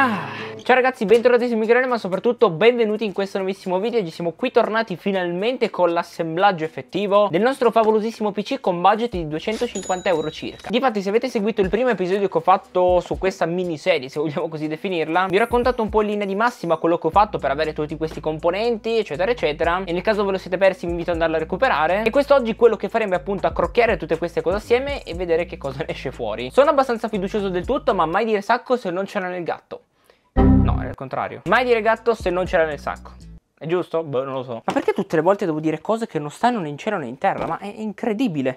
Ah. Ciao ragazzi, bentornati su Microne, ma soprattutto benvenuti in questo nuovissimo video Oggi siamo qui tornati finalmente con l'assemblaggio effettivo del nostro favolosissimo PC con budget di 250 euro circa Difatti se avete seguito il primo episodio che ho fatto su questa miniserie, se vogliamo così definirla Vi ho raccontato un po' in linea di massima quello che ho fatto per avere tutti questi componenti, eccetera eccetera E nel caso ve lo siete persi vi invito ad andarlo a recuperare E quest'oggi quello che faremo è appunto accrocchiare tutte queste cose assieme e vedere che cosa ne esce fuori Sono abbastanza fiducioso del tutto, ma mai dire sacco se non c'era nel gatto No, è il contrario. Mai dire gatto se non c'era nel sacco. È giusto? Beh, non lo so. Ma perché tutte le volte devo dire cose che non stanno né in cielo né in terra? Ma è incredibile.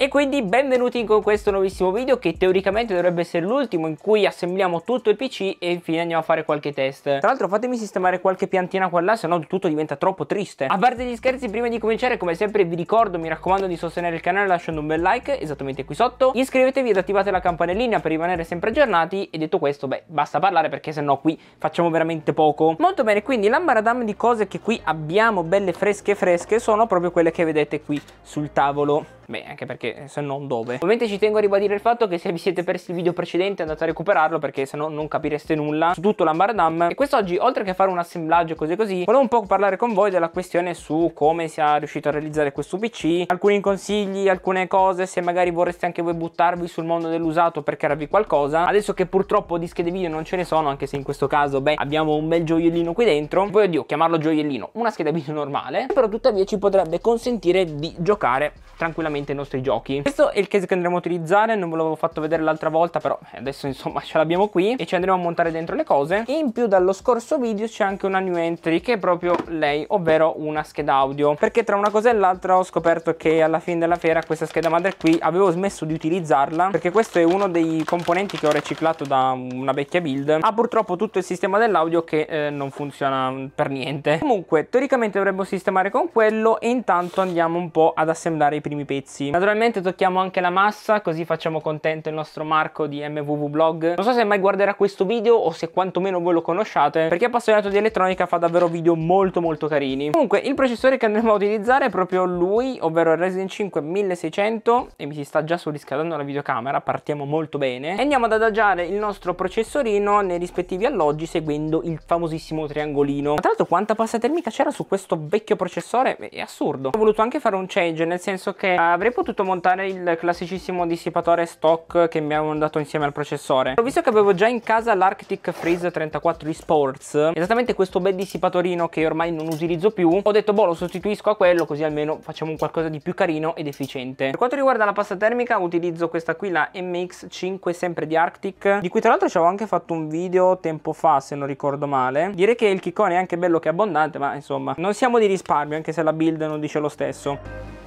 E quindi benvenuti con questo nuovissimo video che teoricamente dovrebbe essere l'ultimo in cui assembliamo tutto il PC e infine andiamo a fare qualche test. Tra l'altro fatemi sistemare qualche piantina qua là, sennò tutto diventa troppo triste. A parte gli scherzi, prima di cominciare come sempre vi ricordo, mi raccomando di sostenere il canale lasciando un bel like, esattamente qui sotto. Iscrivetevi ed attivate la campanellina per rimanere sempre aggiornati e detto questo, beh, basta parlare perché sennò qui facciamo veramente poco. Molto bene, quindi l'ambaradam di cose che qui abbiamo belle fresche fresche sono proprio quelle che vedete qui sul tavolo. Beh, anche perché eh, se non dove? Ovviamente ci tengo a ribadire il fatto che se vi siete persi il video precedente andate a recuperarlo perché se no non capireste nulla su tutto l'Ambardam. E quest'oggi, oltre che fare un assemblaggio così così, volevo un po' parlare con voi della questione su come sia riuscito a realizzare questo PC, alcuni consigli, alcune cose, se magari vorreste anche voi buttarvi sul mondo dell'usato per crearvi qualcosa. Adesso che purtroppo di schede video non ce ne sono, anche se in questo caso, beh, abbiamo un bel gioiellino qui dentro. Voglio dire, chiamarlo gioiellino, una scheda video normale, però tuttavia ci potrebbe consentire di giocare tranquillamente direttamente i nostri giochi. Questo è il case che andremo a utilizzare, non ve l'avevo fatto vedere l'altra volta, però eh, adesso insomma ce l'abbiamo qui e ci andremo a montare dentro le cose. In più dallo scorso video c'è anche una new entry che è proprio lei, ovvero una scheda audio. Perché tra una cosa e l'altra ho scoperto che alla fine della fiera questa scheda madre qui avevo smesso di utilizzarla perché questo è uno dei componenti che ho reciclato da una vecchia build. Ha purtroppo tutto il sistema dell'audio che eh, non funziona per niente. Comunque teoricamente dovremmo sistemare con quello e intanto andiamo un po' ad assemblare i primi pezzi pezzi. Naturalmente tocchiamo anche la massa, così facciamo contento il nostro Marco di MVV Blog. Non so se mai guarderà questo video o se quantomeno voi lo conosciate, perché appassionato di elettronica fa davvero video molto molto carini. Comunque, il processore che andremo a utilizzare è proprio lui, ovvero il Ryzen 5 1600, e mi si sta già surriscaldando la videocamera, partiamo molto bene. E andiamo ad adagiare il nostro processorino nei rispettivi alloggi seguendo il famosissimo triangolino. Ma tra l'altro quanta pasta termica c'era su questo vecchio processore? È assurdo. Ho voluto anche fare un change, nel senso che eh, avrei potuto montare il classicissimo dissipatore stock che mi avevano dato insieme al processore. Ho visto che avevo già in casa l'Arctic Freeze 34 Sports, esattamente questo bel dissipatorino che ormai non utilizzo più. Ho detto boh lo sostituisco a quello così almeno facciamo un qualcosa di più carino ed efficiente. Per quanto riguarda la pasta termica utilizzo questa qui, la MX5 sempre di Arctic, di cui tra l'altro ci avevo anche fatto un video tempo fa se non ricordo male. Direi che il chicone è anche bello che abbondante ma insomma non siamo di risparmio anche se la build non dice lo stesso.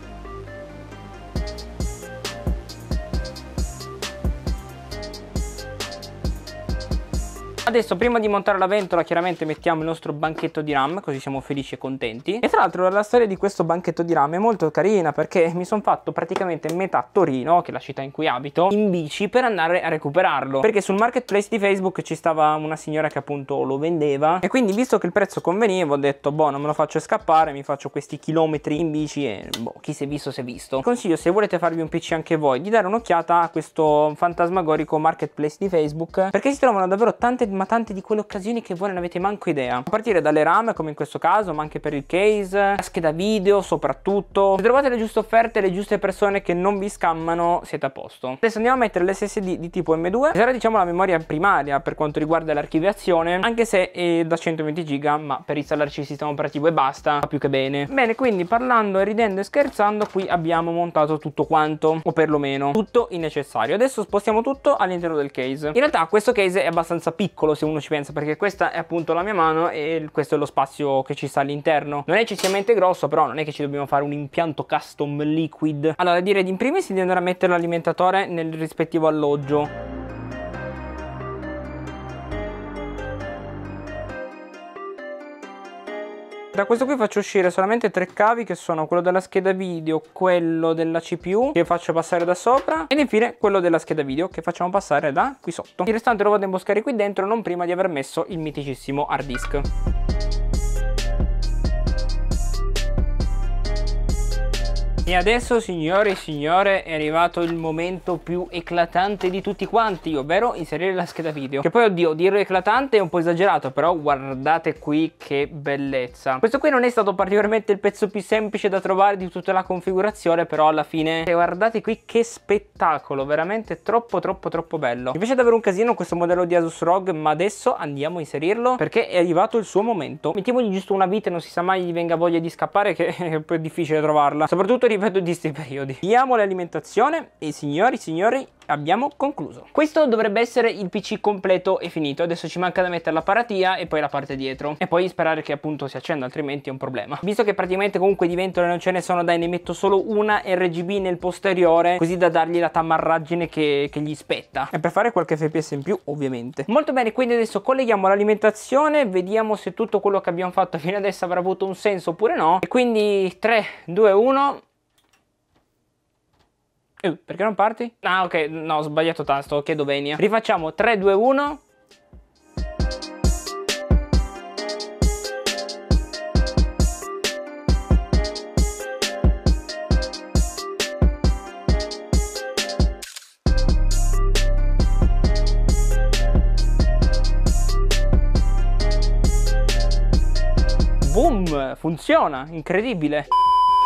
Adesso prima di montare la ventola chiaramente mettiamo il nostro banchetto di RAM così siamo felici e contenti. E tra l'altro la storia di questo banchetto di RAM è molto carina perché mi sono fatto praticamente metà Torino, che è la città in cui abito, in bici per andare a recuperarlo. Perché sul marketplace di Facebook ci stava una signora che appunto lo vendeva e quindi visto che il prezzo conveniva ho detto boh non me lo faccio scappare, mi faccio questi chilometri in bici e boh chi si è visto si è visto. Consiglio se volete farvi un PC anche voi di dare un'occhiata a questo fantasmagorico marketplace di Facebook perché si trovano davvero tante ma tante di quelle occasioni che voi non avete manco idea. A partire dalle RAM, come in questo caso, ma anche per il case, la scheda video soprattutto. Se trovate le giuste offerte le giuste persone che non vi scammano, siete a posto. Adesso andiamo a mettere l'SSD di tipo M2, che sarà diciamo la memoria primaria per quanto riguarda l'archiviazione, anche se è da 120 giga, ma per installarci il sistema operativo e basta, va più che bene. Bene, quindi parlando, e ridendo e scherzando, qui abbiamo montato tutto quanto, o perlomeno tutto il necessario. Adesso spostiamo tutto all'interno del case. In realtà questo case è abbastanza piccolo piccolo se uno ci pensa perché questa è appunto la mia mano e questo è lo spazio che ci sta all'interno non è eccessivamente grosso però non è che ci dobbiamo fare un impianto custom liquid allora direi di in primis di andare a mettere l'alimentatore nel rispettivo alloggio Da questo qui faccio uscire solamente tre cavi che sono quello della scheda video, quello della CPU che faccio passare da sopra ed infine quello della scheda video che facciamo passare da qui sotto. Il restante lo vado a imboscare qui dentro non prima di aver messo il miticissimo hard disk. E adesso signore e signore è arrivato il momento più eclatante di tutti quanti Ovvero inserire la scheda video Che poi oddio dirlo eclatante è un po' esagerato Però guardate qui che bellezza Questo qui non è stato particolarmente il pezzo più semplice da trovare di tutta la configurazione Però alla fine guardate qui che spettacolo Veramente troppo troppo troppo bello Mi piace davvero un casino questo modello di Asus ROG Ma adesso andiamo a inserirlo perché è arrivato il suo momento Mettiamogli giusto una vite non si sa mai gli venga voglia di scappare Che è poi difficile trovarla Soprattutto ripeto di questi periodi. Diamo l'alimentazione e signori, signori, abbiamo concluso. Questo dovrebbe essere il PC completo e finito. Adesso ci manca da mettere la paratia e poi la parte dietro. E poi sperare che appunto si accenda, altrimenti è un problema. Visto che praticamente comunque di ventole non ce ne sono, dai, ne metto solo una RGB nel posteriore, così da dargli la tamarraggine che, che gli spetta. E per fare qualche FPS in più, ovviamente. Molto bene, quindi adesso colleghiamo l'alimentazione, vediamo se tutto quello che abbiamo fatto fino adesso avrà avuto un senso oppure no. E quindi 3, 2, 1... Eh, perché non parti? Ah, ok, no, ho sbagliato tasto, chiedo venia. Rifacciamo 3, 2, 1. Funziona, incredibile!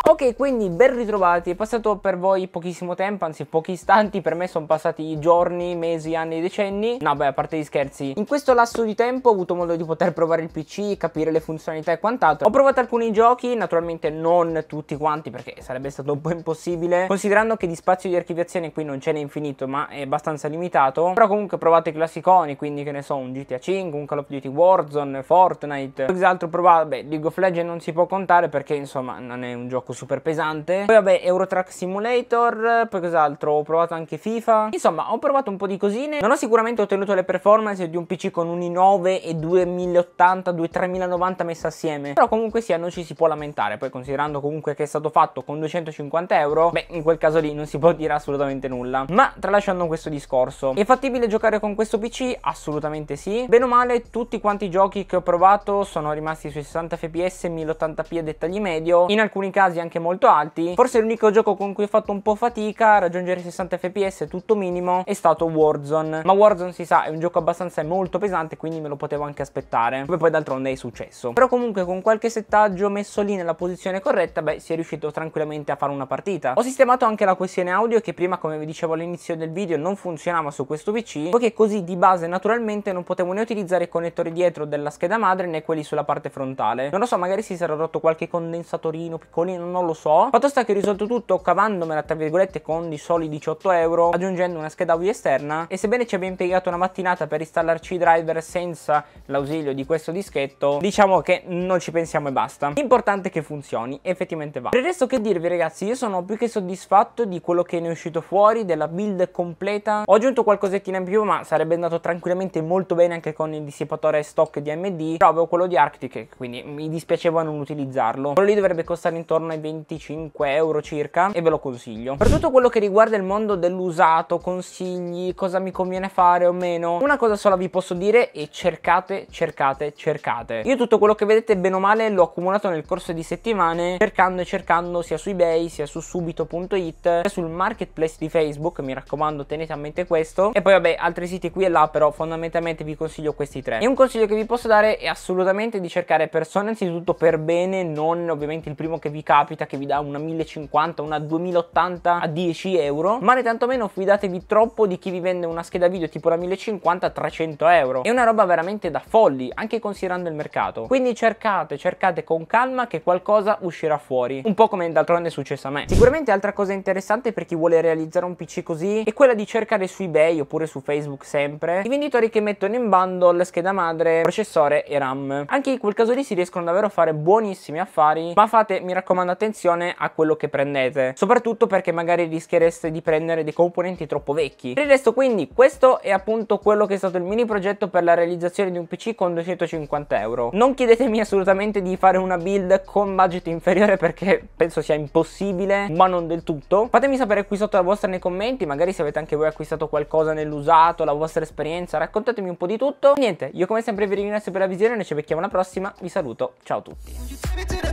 Ok, quindi ben ritrovati, è passato per voi pochissimo tempo, anzi pochi istanti, per me sono passati giorni, mesi, anni, decenni. No, beh, a parte gli scherzi, in questo lasso di tempo ho avuto modo di poter provare il PC, capire le funzionalità e quant'altro. Ho provato alcuni giochi, naturalmente non tutti quanti perché sarebbe stato un po' impossibile, considerando che di spazio di archiviazione qui non ce n'è infinito, ma è abbastanza limitato. Però comunque ho provato i classiconi, quindi che ne so, un GTA V, un Call of Duty Warzone, Fortnite, qualcos'altro provato, beh, League of Legends non si può contare perché insomma non è un gioco super pesante. Poi vabbè, Eurotrack Simulator, poi cos'altro? Ho provato anche FIFA. Insomma, ho provato un po' di cosine. Non ho sicuramente ottenuto le performance di un PC con un i9 e 2080, 23090 messe assieme. Però comunque sia, non ci si può lamentare. Poi considerando comunque che è stato fatto con 250 euro, beh, in quel caso lì non si può dire assolutamente nulla. Ma tralasciando questo discorso, è fattibile giocare con questo PC? Assolutamente sì. Bene o male, tutti quanti i giochi che ho provato sono rimasti sui 60 fps, 1080p a dettagli medio. In alcuni casi anche anche molto alti. Forse l'unico gioco con cui ho fatto un po' fatica a raggiungere 60 fps, tutto minimo, è stato Warzone. Ma Warzone si sa, è un gioco abbastanza molto pesante, quindi me lo potevo anche aspettare. Come poi d'altronde è successo. Però comunque con qualche settaggio messo lì nella posizione corretta, beh, si è riuscito tranquillamente a fare una partita. Ho sistemato anche la questione audio che prima, come vi dicevo all'inizio del video, non funzionava su questo PC, poiché così di base naturalmente non potevo né utilizzare i connettori dietro della scheda madre né quelli sulla parte frontale. Non lo so, magari si sarà rotto qualche condensatorino piccolino, non lo so. Fatto sta che ho risolto tutto cavandomela tra virgolette con i soli 18 euro, aggiungendo una scheda audio esterna e sebbene ci abbia impiegato una mattinata per installarci i driver senza l'ausilio di questo dischetto, diciamo che non ci pensiamo e basta. L'importante è che funzioni, effettivamente va. Per il resto che dirvi ragazzi, io sono più che soddisfatto di quello che ne è uscito fuori, della build completa. Ho aggiunto qualcosettina in più, ma sarebbe andato tranquillamente molto bene anche con il dissipatore stock di AMD, però avevo quello di Arctic, quindi mi dispiaceva non utilizzarlo. Quello lì dovrebbe costare intorno ai 25 euro circa e ve lo consiglio. Per tutto quello che riguarda il mondo dell'usato, consigli, cosa mi conviene fare o meno, una cosa sola vi posso dire e cercate, cercate, cercate. Io tutto quello che vedete bene o male l'ho accumulato nel corso di settimane cercando e cercando sia su ebay sia su subito.it sia sul marketplace di Facebook, mi raccomando tenete a mente questo e poi vabbè altri siti qui e là però fondamentalmente vi consiglio questi tre. E un consiglio che vi posso dare è assolutamente di cercare persone innanzitutto per bene, non ovviamente il primo che vi capita capita che vi dà una 1050, una 2080 a 10 euro, ma né tantomeno fidatevi troppo di chi vi vende una scheda video tipo la 1050 a 300 euro. È una roba veramente da folli, anche considerando il mercato. Quindi cercate, cercate con calma che qualcosa uscirà fuori, un po' come d'altronde è successo a me. Sicuramente altra cosa interessante per chi vuole realizzare un PC così è quella di cercare su eBay oppure su Facebook sempre i venditori che mettono in bundle scheda madre, processore e RAM. Anche in quel caso lì si riescono davvero a fare buonissimi affari, ma fate, mi raccomando, attenzione attenzione a quello che prendete, soprattutto perché magari rischiereste di prendere dei componenti troppo vecchi. Per il resto quindi questo è appunto quello che è stato il mini progetto per la realizzazione di un PC con 250 euro. Non chiedetemi assolutamente di fare una build con budget inferiore perché penso sia impossibile, ma non del tutto. Fatemi sapere qui sotto la vostra nei commenti, magari se avete anche voi acquistato qualcosa nell'usato, la vostra esperienza, raccontatemi un po' di tutto. Niente, io come sempre vi ringrazio per la visione, noi ci becchiamo alla prossima, vi saluto, ciao a tutti.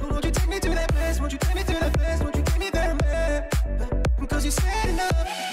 Won't you take me to that place? Won't you take me to that place? Won't you take me there, man? Cause you said enough.